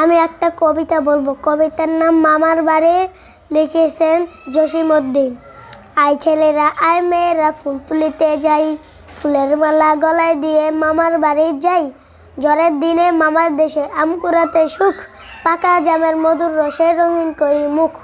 আমি একটা কবিতা বলবো কবিতার নাম মামার বাড়ি লিখেছেন জসিমউদ্দিন আই ছেলেরা আই মেয়েরা ফুল তুলিতে যাই ফুলের মালা গলায় দিয়ে মামার বাড়ি যাই জ্বরের দিনে মামার দেশে আম কুড়াতে সুখ পাকা জামের মধুর রসে রঙিন করি মুখ